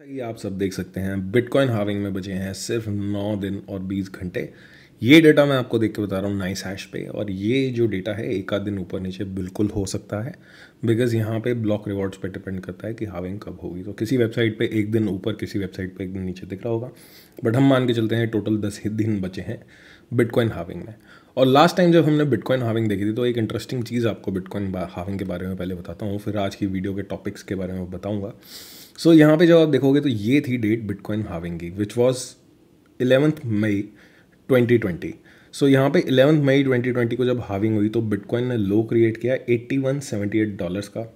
जैसा कि आप सब देख सकते हैं बिटकॉइन हाविंग में बचे हैं सिर्फ नौ दिन और बीस घंटे ये डेटा मैं आपको देख के बता रहा हूँ नाइस हैश पे और ये जो डेटा है एक आध दिन ऊपर नीचे बिल्कुल हो सकता है बिकॉज यहाँ पे ब्लॉक रिवॉर्ड्स पे डिपेंड करता है कि हाविंग कब होगी तो किसी वेबसाइट पे एक दिन ऊपर किसी वेबसाइट पे एक दिन नीचे दिख रहा होगा बट हम मान के चलते हैं टोटल दस ही दिन बचे हैं बिटकॉइन हाविंग में और लास्ट टाइम जब हमने बिटकॉइन हाविंग देखी थी तो एक इंटरेस्टिंग चीज़ आपको बिटकॉइन हाविंग के बारे में पहले बताता हूँ फिर आज की वीडियो के टॉपिक्स के बारे में बताऊँगा सो so, यहाँ पे जब आप देखोगे तो ये थी डेट बिटकॉइन हाविंग की which was eleventh May 2020 so so, यहाँ पे इलेवंथ मई 2020 को जब हाविंग हुई तो बिटकॉइन ने लो क्रिएट किया 8178 डॉलर्स का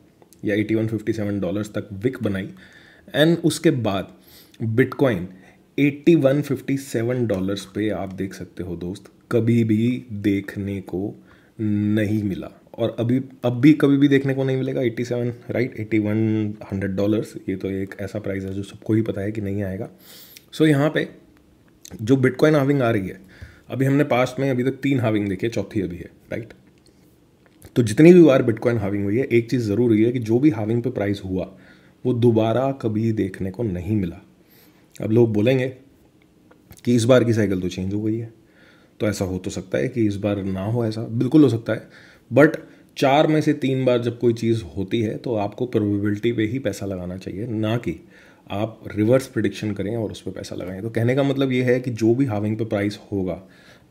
या 8157 डॉलर्स तक विक बनाई एंड उसके बाद बिटकॉइन 8157 डॉलर्स पे आप देख सकते हो दोस्त कभी भी देखने को नहीं मिला और अभी अब भी कभी भी देखने को नहीं मिलेगा 87 राइट 81 हंड्रेड डॉलर्स ये तो एक ऐसा प्राइस है जो सबको ही पता है कि नहीं आएगा सो so, यहाँ पे जो बिटकॉइन हाविंग आ रही है अभी हमने पास्ट में अभी तक तीन हाविंग देखी है चौथी अभी है राइट तो जितनी भी बार बिटकॉइन हाविंग हुई है एक चीज़ ज़रूर हुई है कि जो भी हाविंग पे प्राइस हुआ वो दोबारा कभी देखने को नहीं मिला अब लोग बोलेंगे कि इस बार की साइकिल तो चेंज हो गई है तो ऐसा हो तो सकता है कि इस बार ना हो ऐसा बिल्कुल हो सकता है बट चार में से तीन बार जब कोई चीज़ होती है तो आपको प्रोबेबिलिटी पे ही पैसा लगाना चाहिए ना कि आप रिवर्स प्रिडिक्शन करें और उस पर पैसा लगाएं तो कहने का मतलब ये है कि जो भी हाविंग पे प्राइस होगा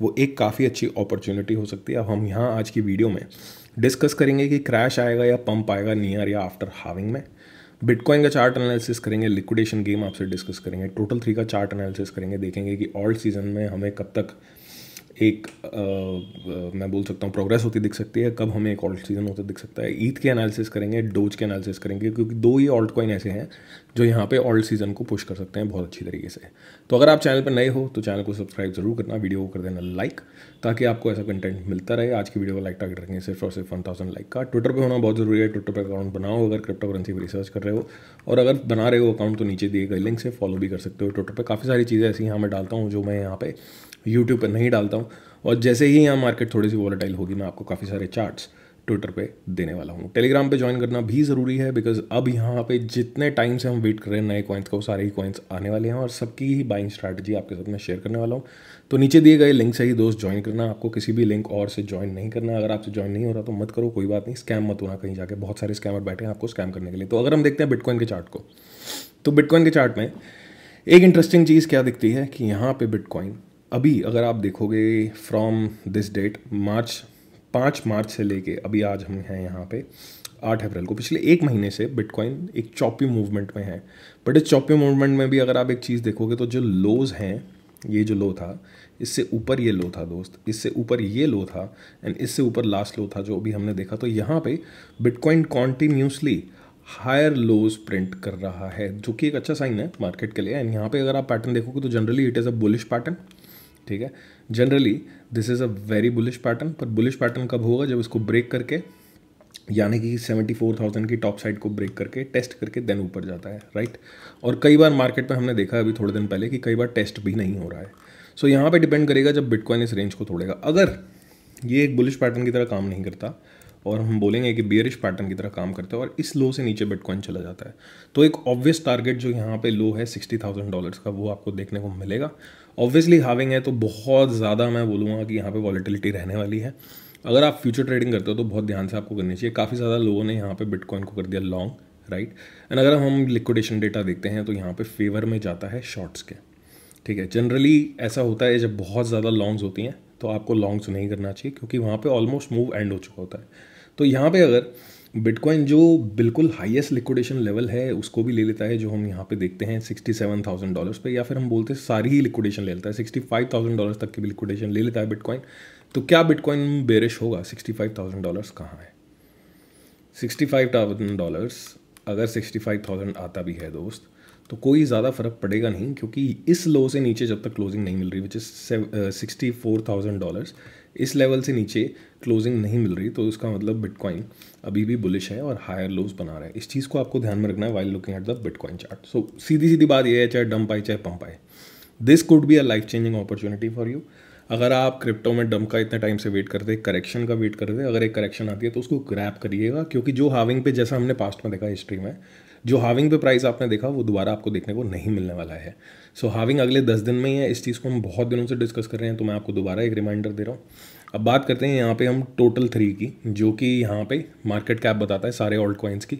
वो एक काफ़ी अच्छी अपॉर्चुनिटी हो सकती है अब हम यहाँ आज की वीडियो में डिस्कस करेंगे कि क्रैश आएगा या पंप आएगा नियर या आफ्टर हाविंग में बिटकॉइन का चार्ट एनालिसिस करेंगे लिक्विडेशन गेम आपसे डिस्कस करेंगे टोटल थ्री का चार्ट एनालिसिस करेंगे देखेंगे कि ऑल सीजन में हमें कब तक एक आ, मैं बोल सकता हूँ प्रोग्रेस होती दिख सकती है कब हमें एक ऑल्ट सीजन होता दिख सकता है ईथ के एनालिसिस करेंगे डोज के एनालिसिस करेंगे क्योंकि दो ही ऑल्ट कॉइन ऐसे हैं जो यहाँ पे ऑल्ट सीजन को पुश कर सकते हैं बहुत अच्छी तरीके से तो अगर आप चैनल पर नए हो तो चैनल को सब्सक्राइब जरूर करना वीडियो को कर देना लाइक ताकि आपको ऐसा कंटेंट मिलता रहे आज की वीडियो को लाइक टारगेट रखेंगे सिर्फ और सिर्फ वन थाउजेंड लाइक का ट्विटर पर होना बहुत जरूरी है ट्विटर पर अकाउंट बनाओ अगर क्रिप्टो करेंसी पर रिसर्च कर रहे हो और अगर बना रहे हो अकाउंट तो नीचे दिए गए लिंक से फॉलो भी कर सकते हो ट्विटर पर काफ़ी सारी चीज़ें ऐसी यहाँ मैं डालता हूँ जो मैं यहाँ पर यूट्यूब पर नहीं डालता हूँ और जैसे ही यहाँ मार्केट थोड़ी सी वॉलेटाइल होगी मैं आपको काफ़ी सारे चार्ट्स ट्विटर पे देने वाला हूँ टेलीग्राम पे ज्वाइन करना भी ज़रूरी है बिकॉज अब यहाँ पे जितने टाइम से हम वेट कर रहे हैं नए कॉइन्स का वो सारे ही कॉइन्स आने वाले हैं और सबकी ही बाइंग स्ट्रैटेजी आपके साथ मैं शेयर करने वाला हूँ तो नीचे दिए गए लिंक से ही दोस्त ज्वाइन करना आपको किसी भी लिंक और से ज्वाइन नहीं करना अगर आपसे ज्वाइन नहीं हो रहा तो मत करो कोई बात नहीं स्कैम मत होना कहीं जाकर बहुत सारे स्कैमर बैठे हैं आपको स्कैम करने के लिए तो अगर हम देखते हैं बिटकॉइन के चार्ट को तो बिटकॉइन के चार्ट में एक इंटरेस्टिंग चीज़ क्या दिखती है कि यहाँ पर बिटकॉइन अभी अगर आप देखोगे फ्रॉम दिस डेट मार्च पाँच मार्च से लेके अभी आज हम हैं यहाँ पे आठ अप्रैल को पिछले एक महीने से बिटकॉइन एक चौपी मूवमेंट में है बट इस चौपी मूवमेंट में भी अगर आप एक चीज़ देखोगे तो जो लोज हैं ये जो लो था इससे ऊपर ये लो था दोस्त इससे ऊपर ये लो था एंड इससे ऊपर लास्ट लो था जो अभी हमने देखा तो यहाँ पे bitcoin continuously higher lows print कर रहा है जो कि एक अच्छा साइन है मार्केट के लिए एंड यहाँ पे अगर आप पैटर्न देखोगे तो generally it is a bullish pattern ठीक है generally this is a very bullish pattern पर बुलिश पैटर्न कब होगा जब इसको ब्रेक करके यानी कि सेवेंटी फोर थाउजेंड की टॉप साइड को ब्रेक करके टेस्ट करके देन ऊपर जाता है राइट और कई बार मार्केट में हमने देखा अभी थोड़े दिन पहले कि कई बार टेस्ट भी नहीं हो रहा है सो so, यहाँ पे डिपेंड करेगा जब बिटकॉइन इस रेंज को तोड़ेगा अगर ये एक बुलिश पैटर्न की तरह काम नहीं करता और हम बोलेंगे कि बियरिश पैटर्न की तरह काम करते हैं और इस लो से नीचे बिटकॉइन चला जाता है तो एक ऑब्वियस टारगेट जो यहाँ पे लो है सिक्सटी थाउजेंड डॉलर्स का वो आपको देखने को मिलेगा ऑब्वियसली हाविंग है तो बहुत ज़्यादा मैं बोलूँगा कि यहाँ पे वॉलीटिलिटी रहने वाली है अगर आप फ्यूचर ट्रेडिंग करते हो तो बहुत ध्यान से आपको करनी चाहिए काफ़ी ज़्यादा लोगों ने यहाँ पर बिटकॉइन को कर दिया लॉन्ग राइट एंड अगर हम लिक्विडेशन डेटा देखते हैं तो यहाँ पर फेवर में जाता है शॉर्ट्स के ठीक है जनरली ऐसा होता है जब बहुत ज़्यादा लॉन्ग्स होती हैं तो आपको लॉन्ग्स तो नहीं करना चाहिए क्योंकि वहाँ पे ऑलमोस्ट मूव एंड हो चुका होता है तो यहाँ पे अगर बिटकॉइन जो बिल्कुल हाईएस्ट लिक्विडेशन लेवल है उसको भी ले लेता है जो हम यहाँ पे देखते हैं सिक्सटी सेवन थाउजेंड डॉलर्स पर या फिर हम बोलते हैं सारी ही लिक्विडेशन ले लेता है सिक्सटी फाइव थाउजेंड डॉलर्स तक की भी लिक्विडेशन ले लेता है बिटकॉइन तो क्या बिटकॉइन बेरिश होगा सिक्सटी फाइव थाउजेंड डॉलर्स कहाँ है सिक्सटी फाइव थाउजेंड डॉलर्स अगर सिक्सटी फाइव थाउजेंड आता भी है दोस्त तो कोई ज़्यादा फ़र्क पड़ेगा नहीं क्योंकि इस लो से नीचे जब तक क्लोजिंग नहीं मिल रही which is sixty four thousand dollars इस लेवल से नीचे क्लोजिंग नहीं मिल रही तो इसका मतलब बिटकॉइन अभी भी बुलिश है और हायर लोज बना रहा है इस चीज़ को आपको ध्यान में रखना है while looking at the bitcoin chart so सीधी सीधी बात यह है चाहे डंप आए चाहे पंप आए this could be a life changing opportunity for you अगर आप क्रिप्टो में डम्प का इतने टाइम से वेट करते करेक्शन का वेट करते अगर एक करेक्शन आती है तो उसको ग्रैप करिएगा क्योंकि जो हाविंग पे जैसा हमने पास्ट में देखा हिस्ट्री में जो हाविंग पे प्राइस आपने देखा वो दोबारा आपको देखने को नहीं मिलने वाला है सो so, हाविंग अगले दस दिन में ही है इस चीज़ को हम बहुत दिनों से डिस्कस कर रहे हैं तो मैं आपको दोबारा एक रिमाइंडर दे रहा हूँ अब बात करते हैं यहाँ पे हम टोटल थ्री की जो कि यहाँ पे मार्केट कैप बताता है सारे ओल्ड कॉइन्स की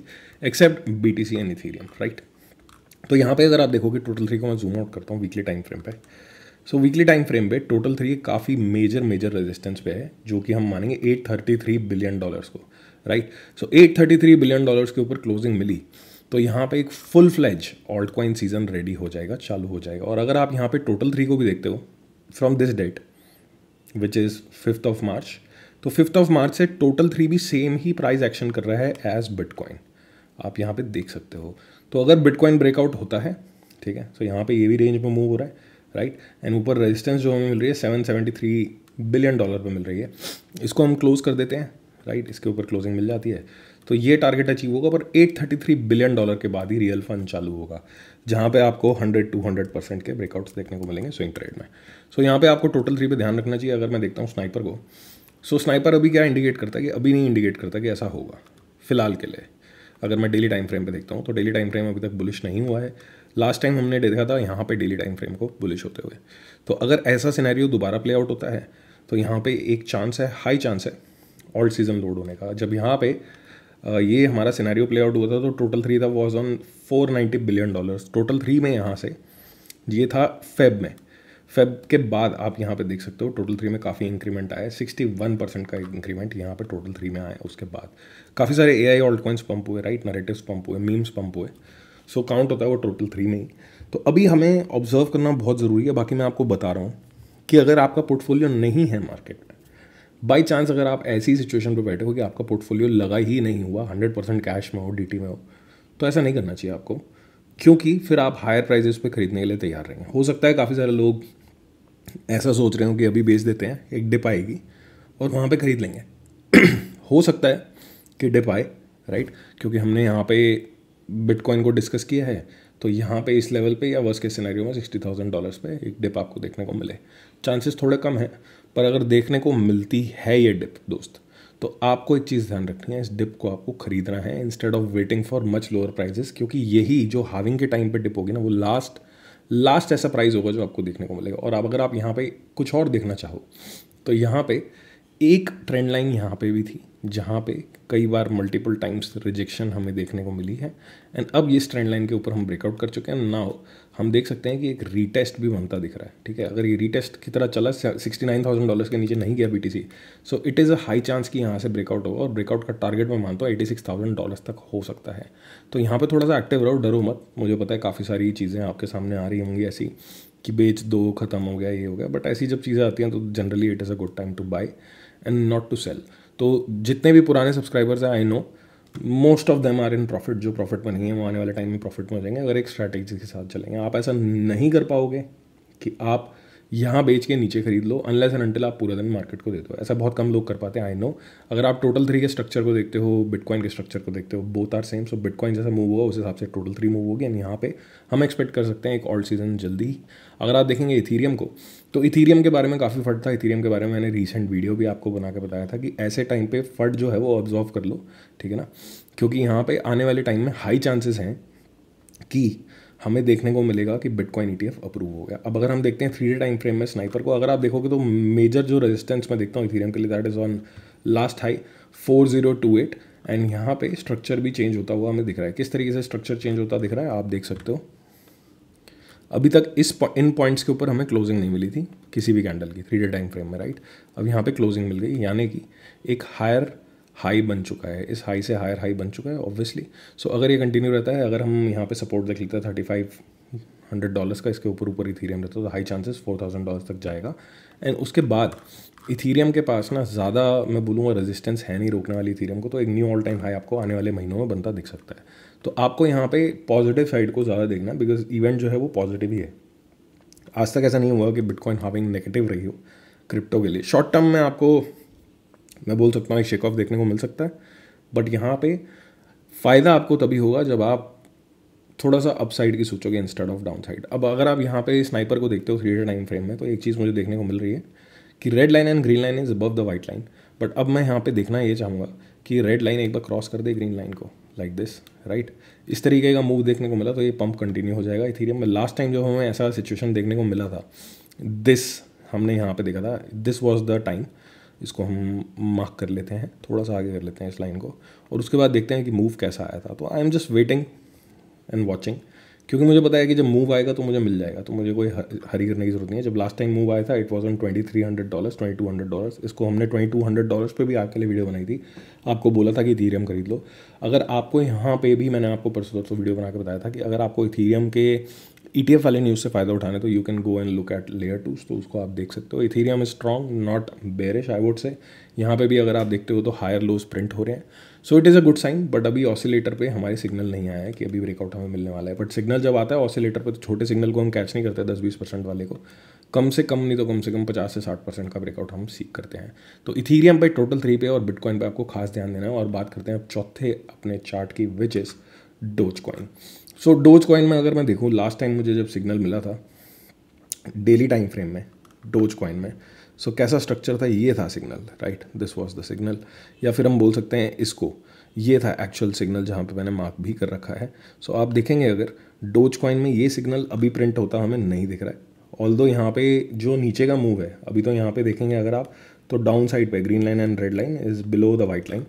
except B T C and Ethereum right तो यहाँ पे अगर आप देखोगे टोटल थ्री को मैं जूम आउट करता हूँ वीकली टाइम फ्रेम पे सो वीकली टाइम फ्रेम पे टोटल थ्री काफ़ी मेजर मेजर रेजिस्टेंस पे है जो कि हम मानेंगे eight thirty three billion dollars को right so eight thirty three billion dollars के ऊपर क्लोजिंग मिली तो यहाँ पे एक full fledged alt coin season ready हो जाएगा चालू हो जाएगा और अगर आप यहाँ पे टोटल थ्री को भी देखते हो from this date which is fifth of March तो फिफ्थ ऑफ मार्च से टोटल थ्री भी सेम ही प्राइस एक्शन कर रहा है एज बिटकॉइन आप यहाँ पे देख सकते हो तो अगर बिटकॉइन ब्रेकआउट होता है ठीक है सो तो यहाँ पे ये भी रेंज में मूव हो रहा है राइट एंड ऊपर रेजिस्टेंस जो हमें मिल रही है seven seventy three billion dollar पर मिल रही है इसको हम क्लोज कर देते हैं राइट right? इसके ऊपर क्लोजिंग मिल जाती है तो ये टारगेट अचीव होगा पर 833 बिलियन डॉलर के बाद ही रियल फंड चालू होगा जहाँ पे आपको 100 200 परसेंट के ब्रेकआउट्स देखने को मिलेंगे स्विंग ट्रेड में सो so, यहाँ पे आपको टोटल थ्री पे ध्यान रखना चाहिए अगर मैं देखता हूँ स्नाइपर को सो so, स्नाइपर अभी क्या इंडिकेट करता है कि अभी नहीं इंडिकेट करता कि ऐसा होगा फिलहाल के लिए अगर मैं डेली टाइम फ्रेम पे देखता हूँ तो डेली टाइम फ्रेम अभी तक बुलिश नहीं हुआ है लास्ट टाइम हमने देखा था यहाँ पे डेली टाइम फ्रेम को बुलिश होते हुए तो अगर ऐसा सिनेरियो दोबारा प्ले आउट होता है तो यहाँ पे एक चांस है हाई चांस है ऑल सीजन लोड होने का जब यहाँ पे ये हमारा सिनेरियो प्ले आउट हुआ था तो टोटल थ्री था was on four ninety billion dollars total three में यहाँ से ये था फेब में फेब के बाद आप यहाँ पे देख सकते हो टोटल थ्री में काफ़ी इंक्रीमेंट आया सिक्सटी वन परसेंट का इंक्रीमेंट यहाँ पे टोटल थ्री में आया उसके बाद काफ़ी सारे A I alt coins pump हुए राइट नरेटिव पंप हुए मीम्स पंप हुए सो so, काउंट होता है वो टोटल थ्री में ही तो अभी हमें ऑब्जर्व करना बहुत ज़रूरी है बाकी मैं आपको बता रहा हूँ कि अगर आपका पोर्टफोलियो नहीं है मार्केट में बाई चांस अगर आप ऐसी सिचुएशन पर बैठे हो कि आपका पोर्टफोलियो लगा ही नहीं हुआ हंड्रेड परसेंट कैश में हो डी में हो तो ऐसा नहीं करना चाहिए आपको क्योंकि फिर आप हायर प्राइजेस पे खरीदने के लिए तैयार रहेंगे हो सकता है काफ़ी सारे लोग ऐसा सोच रहे हो कि अभी बेच देते हैं एक डिप आएगी और वहाँ पे खरीद लेंगे हो सकता है कि डिप आए राइट क्योंकि हमने यहाँ पे बिटकॉइन को डिस्कस किया है तो यहाँ पे इस लेवल पे या वर्स के सिनेरियो में सिक्सटी थाउजेंड डॉलर्स पे एक डिप आपको देखने को मिले चांसेस थोड़े कम हैं पर अगर देखने को मिलती है ये डिप दोस्त तो आपको एक चीज़ ध्यान रखनी है इस डिप को आपको खरीदना है instead of waiting for much lower prices क्योंकि यही जो हाविंग के टाइम पर डिप होगी ना वो लास्ट लास्ट ऐसा प्राइस होगा जो आपको देखने को मिलेगा और अब अगर आप यहाँ पे कुछ और देखना चाहो तो यहाँ पे एक ट्रेंड लाइन यहाँ पे भी थी जहाँ पे कई बार मल्टीपल टाइम्स रिजेक्शन हमें देखने को मिली है एंड अब ये इस ट्रेंड लाइन के ऊपर हम ब्रेकआउट कर चुके हैं नाउ हम देख सकते हैं कि एक रीटेस्ट भी बनता दिख रहा है ठीक है अगर ये रीटेस्ट की तरह चला सिक्सटी नाइन थाउजेंड डॉलर्स के नीचे नहीं गया B T C so it is a high chance कि यहाँ से ब्रेकआउट होगा और ब्रेकआउट का टारगेट मैं मानता हूँ एटी सिक्स थाउजेंड डॉलर्स तक हो सकता है तो यहाँ पर थोड़ा सा एक्टिव रहो डरो मत मुझे पता है काफ़ी सारी चीज़ें आपके सामने आ रही होंगी ऐसी कि बेच दो ख़त्म हो गया ये हो गया बट ऐसी जब चीज़ें आती हैं तो generally it is a good time to buy and not to sell तो जितने भी पुराने सब्सक्राइबर्स हैं I know most of them are in profit जो प्रॉफिट बनेंगे वो आने वाले टाइम में प्रॉफिट में जाएंगे अगर एक स्ट्रैटेजी के साथ चलेंगे आप ऐसा नहीं कर पाओगे कि आप यहाँ बेच के नीचे खरीद लो अनलेस एंड अनटिल आप पूरा दिन मार्केट को दे दो ऐसा बहुत कम लोग कर पाते हैं आई नो अगर आप टोटल थ्री के स्ट्रक्चर को देखते हो बिटकॉइन के स्ट्रक्चर को देखते हो both are same so bitcoin जैसा मूव होगा उस हिसाब से टोटल थ्री मूव होगी एंड यहाँ पे हम एक्सपेक्ट कर सकते हैं एक ऑल सीजन जल्दी अगर आप देखेंगे इथीरियम को तो इथीरियम के बारे में काफ़ी फट था इथीरियम के बारे में मैंने रिसेंट वीडियो भी आपको बना के बताया था कि ऐसे टाइम पे फट जो है वो ऑब्जॉर्व कर लो ठीक है ना क्योंकि यहाँ पे आने वाले टाइम में हाई चांसेस हैं कि हमें देखने को मिलेगा कि बिटकॉइन ई अप्रूव हो गया अब अगर हम देखते हैं थ्री डे टाइम फ्रेम में स्नाइपर को अगर आप देखोगे तो मेजर जो रेजिस्टेंस मैं देखता हूँ इथीरियम के लिए that is on last high four zero two eight and यहाँ पे स्ट्रक्चर भी चेंज होता हुआ हमें दिख रहा है किस तरीके से स्ट्रक्चर चेंज होता दिख रहा है आप देख सकते हो अभी तक इस इन पॉइंट्स के ऊपर हमें क्लोजिंग नहीं मिली थी किसी भी कैंडल की थ्री डे टाइम फ्रेम में राइट अब यहाँ पे क्लोजिंग मिल गई यानी कि एक हायर हाई बन चुका है इस हाई से हायर हाई बन चुका है ऑब्वियसली सो so, अगर ये कंटिन्यू रहता है अगर हम यहाँ पे सपोर्ट देख लेते हैं थर्टी फाइव हंड्रेड डॉलर्स का इसके ऊपर ऊपर इथीरियम रहता है तो high chances four thousand dollars तक जाएगा एंड उसके बाद इथीरियम के पास ना ज़्यादा मैं बोलूँगा रेजिस्टेंस है नहीं रोकने वाली इथीरियम को तो एक न्यू ऑल टाइम हाई आपको आने वाले महीनों में बनता दिख सकता है तो आपको यहाँ पे पॉजिटिव साइड को ज़्यादा देखना बिकॉज इवेंट जो है वो पॉजिटिव ही है आज तक ऐसा नहीं हुआ कि बिटकॉइन हाविंग नेगेटिव रही हो क्रिप्टो के लिए शॉर्ट टर्म में आपको मैं बोल सकता हूँ एक शेक ऑफ देखने को मिल सकता है बट यहाँ पे फ़ायदा आपको तभी होगा जब आप थोड़ा सा अप साइड की सोचोगे इंस्टेड ऑफ डाउन साइड अब अगर आप यहाँ पे स्नाइपर को देखते हो थ्री हंड्रेड टाइम फ्रेम में तो एक चीज़ मुझे देखने को मिल रही है कि red line and green line is above the white line but अब मैं यहाँ पे देखना ये चाहूँगा कि रेड लाइन एक बार क्रॉस कर दे ग्रीन लाइन को लाइक दिस राइट इस तरीके का मूव देखने को मिला तो ये पंप कंटिन्यू हो जाएगा इथीरियम में लास्ट टाइम जो हमें ऐसा सिचुएशन देखने को मिला था दिस हमने यहाँ पे देखा था दिस वॉज द टाइम इसको हम मार्क कर लेते हैं थोड़ा सा आगे कर लेते हैं इस लाइन को और उसके बाद देखते हैं कि मूव कैसा आया था तो I am just waiting and watching क्योंकि मुझे पता है कि जब मूव आएगा तो मुझे मिल जाएगा तो मुझे कोई हरी करने की जरूरत नहीं है जब लास्ट टाइम मूव आया था it was on twenty three hundred dollars twenty two hundred dollars इसको हमने ट्वेंटी टू हंड्रेड डॉलर्स पर भी आपके लिए वीडियो बनाई थी आपको बोला था कि इथीरियम खरीद लो अगर आपको यहाँ पे भी मैंने आपको परसों दोस्तों वीडियो बना के बताया था कि अगर आपको इथीरियम के ई टी एफ वाले न्यूज़ से फ़ायदा उठाने तो you can go and look at layer two तो उसको आप देख सकते हो Ethereum strong not bearish I would say यहाँ पे भी अगर आप देखते हो तो हायर लोज प्रिंट हो रहे हैं so it is a good sign but अभी ऑसिलेटर पे हमारे सिग्नल नहीं आया है कि अभी ब्रेकआउट हमें मिलने वाला है बट सिग्नल जब आता है ऑसिलेटर पे तो छोटे सिग्नल को हम कैच नहीं करते दस बीस परसेंट वाले को कम से कम नहीं तो कम से कम पचास से साठ परसेंट का ब्रेकआउट हम सीख करते हैं तो इथीरियम पे टोटल थ्री पे और बिटकॉइन पे आपको खास ध्यान देना है और बात करते हैं अब चौथे अपने चार्ट की which is doge coin so doge coin में अगर मैं देखूँ लास्ट टाइम मुझे जब सिग्नल मिला था डेली टाइम फ्रेम में डोज कॉइन में सो so, कैसा स्ट्रक्चर था ये था signal right this was the signal या फिर हम बोल सकते हैं इसको ये था एक्चुअल सिग्नल जहाँ पे मैंने मार्क भी कर रखा है सो so, आप देखेंगे अगर डोज कॉइन में ये सिग्नल अभी प्रिंट होता हमें नहीं दिख रहा है ऑल दो यहाँ पे जो नीचे का मूव है अभी तो यहाँ पे देखेंगे अगर आप तो डाउन साइड पे green line and red line is below the white line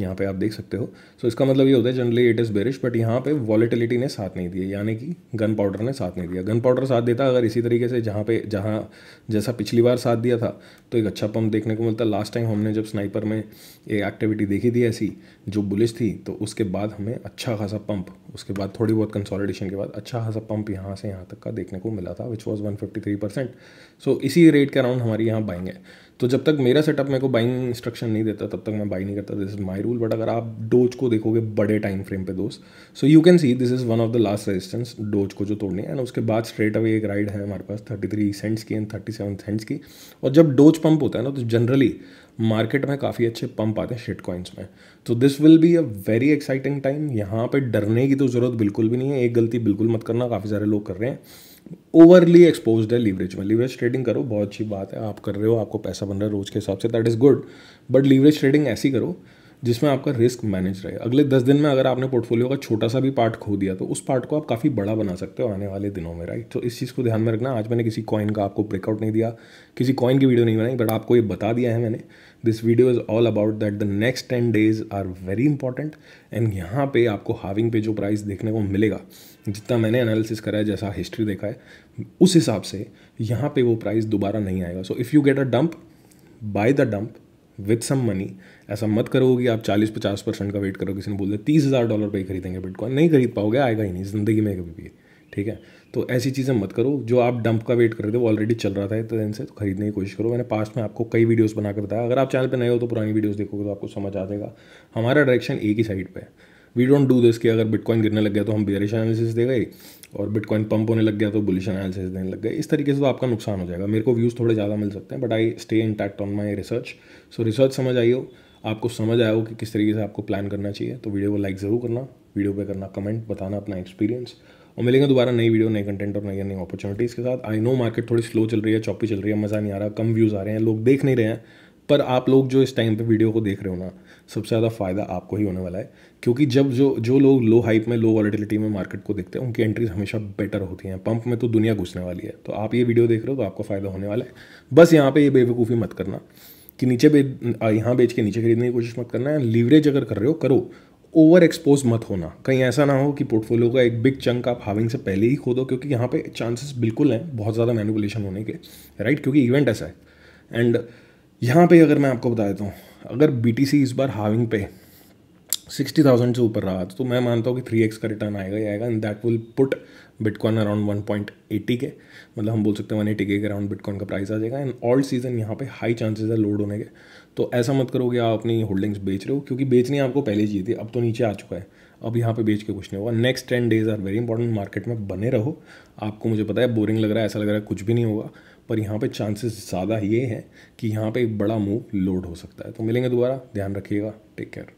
यहाँ पे आप देख सकते हो सो so, इसका मतलब ये होता है generally it is bearish but यहाँ पे वॉलीटिलिटी ने साथ नहीं दिया यानी कि गन पाउडर ने साथ नहीं दिया गन पाउडर साथ देता अगर इसी तरीके से जहाँ पे जहाँ जैसा पिछली बार साथ दिया था तो एक अच्छा पंप देखने को मिलता लास्ट टाइम हमने जब स्नाइपर में एक एक्टिविटी देखी थी ऐसी जो बुलिश थी तो उसके बाद हमें अच्छा खासा पंप उसके बाद थोड़ी बहुत कंसॉलिडेशन के बाद अच्छा खासा पंप यहाँ से यहाँ तक का देखने को मिला था which was one fifty three percent so इसी रेट के अराउंड हमारी यहाँ बाइंग है तो जब तक मेरा सेटअप मेरे को बाइंग इंस्ट्रक्शन नहीं देता तब तक मैं बाई नहीं करता this is my rule but अगर आप डोज को देखोगे बड़े टाइम फ्रेम पे दोस्त so you can see this is one of the last resistance doge को जो तोड़नी है एंड उसके बाद स्ट्रेट अवे एक राइड है हमारे पास थर्टी थ्री सेंट्स की एंड थर्टी सेवन सेंट्स की और जब डोज पंप होता है ना तो जनरली मार्केट में काफ़ी अच्छे पंप आते हैं शिट कॉइन्स में तो this will be a very exciting time यहाँ पर डरने की तो ज़रूरत बिल्कुल भी नहीं है एक गलती बिल्कुल मत करना काफ़ी सारे लोग कर रहे हैं ओवरली एक्सपोज है लीवरेज में लीवरेज ट्रेडिंग करो बहुत अच्छी बात है आप कर रहे हो आपको पैसा बन रहा है रोज के हिसाब से that is good but leverage trading ऐसी करो जिसमें आपका रिस्क मैनेज रहे अगले दस दिन में अगर आपने पोर्टफोलियो का छोटा सा भी पार्ट खो दिया तो उस पार्ट को आप काफ़ी बड़ा बना सकते हो आने वाले दिनों में राइट तो इस चीज़ को ध्यान में रखना आज मैंने किसी कॉइन का आपको ब्रेकआउट नहीं दिया किसी कॉइन की वीडियो नहीं बनाई बट आपको ये बता दिया है मैंने this video is all about that the next ten days are very important and यहाँ पे आपको हाविंग पे जो प्राइस देखने को मिलेगा जितना मैंने एनालिसिस करा है जैसा हिस्ट्री देखा है उस हिसाब से यहाँ पे वो प्राइस दोबारा नहीं आएगा so if you get a dump buy the dump with some money ऐसा मत करो कि आप 40-50 परसेंट का वेट करो किसी ने बोल दिया तीस हज़ार डॉलर पर ही खरीदेंगे बिटकॉइन नहीं खरीद पाओगे आएगा ही नहीं ज़िंदगी में कभी भी ठीक है तो ऐसी चीज़ें मत करो जो आप डंप का वेट कर रहे थे वो ऑलरेडी चल रहा था इतने तो दिन से तो खरीदने की कोशिश करो मैंने पास्ट में आपको कई वीडियोज बनाकर बताया अगर आप चैनल पर नए हो तो पुरानी वीडियोज़ देखोगे तो आपको समझ आ जाएगा हमारा डायरेक्शन एक ही साइड पर है वी डोंट डू दिस कि अगर बिटकॉइन गिरने लग गया तो हम बेरिश एनालिसिस दे गए और बिटकॉइन पंप होने लग गया तो बुलिश एनालिसिस देने लग गए इस तरीके से तो आपका नुकसान हो जाएगा मेरे को व्यूज़ थोड़े ज़्यादा मिल सकते हैं but I stay intact on my research so research समझ आई हो आपको समझ आया हो कि किस तरीके से आपको प्लान करना चाहिए तो वीडियो को लाइक ज़रूर करना वीडियो पे करना कमेंट बताना अपना एक्सपीरियंस और मिलेंगे दोबारा नई वीडियो नए कंटेंट और नई नई अपॉर्चुनिटीज़ के साथ आई नो मार्केट थोड़ी स्लो चल रही है चौपी चल रही है मज़ा नहीं आ रहा कम व्यूज़ आ रहे हैं लोग देख नहीं रहे हैं पर आप लोग जो इस टाइम पर वीडियो को देख रहे हो ना सबसे ज़्यादा फ़ायदा आपको ही होने वाला है क्योंकि जब जो जो लोग लो हाइप में लो वॉलीटिलिटी में मार्केट को देखते हैं उनकी एंट्रीज हमेशा बेटर होती हैं पंप में तो दुनिया घुसने वाली है तो आप ये वीडियो देख रहे हो तो आपको फ़ायदा होने वाला है बस यहाँ पर ये बेवकूफ़ी मत करना कि नीचे बे यहाँ बेच के नीचे खरीदने की कोशिश मत करना है लीवरेज अगर कर रहे हो करो ओवर एक्सपोज मत होना कहीं ऐसा ना हो कि पोर्टफोलियो का एक बिग चंक आप हाविंग से पहले ही खो दो क्योंकि यहाँ पे चांसेस बिल्कुल हैं बहुत ज़्यादा मैनिपुलेशन होने के राइट क्योंकि इवेंट ऐसा है एंड यहाँ पे अगर मैं आपको बता देता हूँ अगर बी इस बार हाविंग पे सिक्सटी थाउजेंड से ऊपर रहा तो मैं मानता हूँ कि थ्री एक्स का रिटर्न आएगा ही आएगा and that will put bitcoin around one point के मतलब हम बोल सकते हैं one eighty K around bitcoin का प्राइस आ जाएगा एंड ऑल सीजन यहाँ पे हाई चांसेस है लोड होने के तो ऐसा मत करो कि आप अपनी होल्डिंग्स बेच रहे हो क्योंकि बेचनी आपको पहले चाहिए थी अब तो नीचे आ चुका है अब यहाँ पे बेच के कुछ नहीं होगा next ten days are very important market में बने रहो आपको मुझे पता है बोरिंग लग रहा है ऐसा लग रहा है कुछ भी नहीं होगा पर यहाँ पे चांसेस ज़्यादा ये हैं कि यहाँ पे एक बड़ा मूव लोड हो सकता है तो मिलेंगे दोबारा ध्यान रखिएगा टेक केयर